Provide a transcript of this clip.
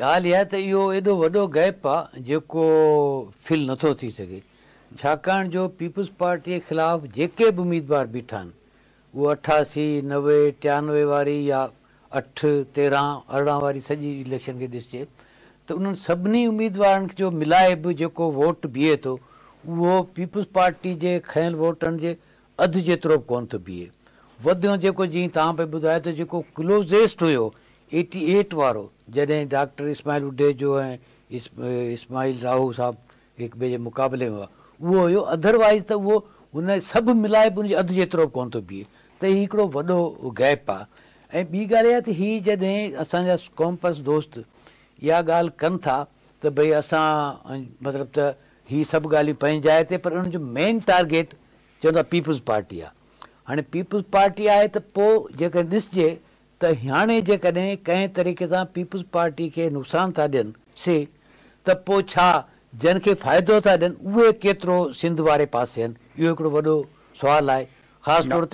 ॻाल्हि इहा त इहो एॾो वॾो गैप आहे जेको फिल नथो थी सघे छाकाणि जो पीपल्स पार्टीअ जे ख़िलाफ़ु जेके बि उमेदवार बीठा आहिनि उहे अठासी नवे टियानवे वारी या अठ तेरहं अरिड़हं वारी सॼी इलेक्शन खे ॾिसिजे त उन्हनि सभिनी उमेदवारनि जो मिलाए बि जेको वोट बीहे थो उहो पीपल्स पार्टी जे खयल वोटनि जे अधु जेतिरो बि कोन थो बीहे वधि जेको जीअं तव्हां पई ॿुधायो त जेको क्लोज़ेस्ट हुयो एटी एट वारो जॾहिं डॉक्टर इस्माहील उडे जो ऐं इस्माहिल राहू साहब हिक ॿिए जे मुक़ाबले में हुआ उहो हुयो अदरवाइज़ त उहो हुन सभु मिलाए बि उनजो अधु जेतिरो कोन थो बीहे त हीउ हिकिड़ो वॾो गैप आहे ऐं ॿी ॻाल्हि इहा त हीअ जॾहिं असांजा कॉम्पस दोस्त इहा ॻाल्हि कनि था त भई असां मतिलबु त हीअ सभु ॻाल्हियूं पंहिंजी जाइ ते पर हुनजो मेन टारगेट चवंदो आहे पीपल्स पार्टी आहे हाणे पीपल्स पार्टी आहे त पोइ जेकॾहिं ॾिसिजे त हाणे जेकॾहिं कंहिं तरीक़े सां पीपल्स पार्टी खे नुक़सान था ॾियनि से त पोइ छा जिन खे फ़ाइदो था ॾियनि उहे केतिरो सिंध वारे पासे आहिनि इहो हिकिड़ो वॾो सुवालु आहे ख़ासि तौर ते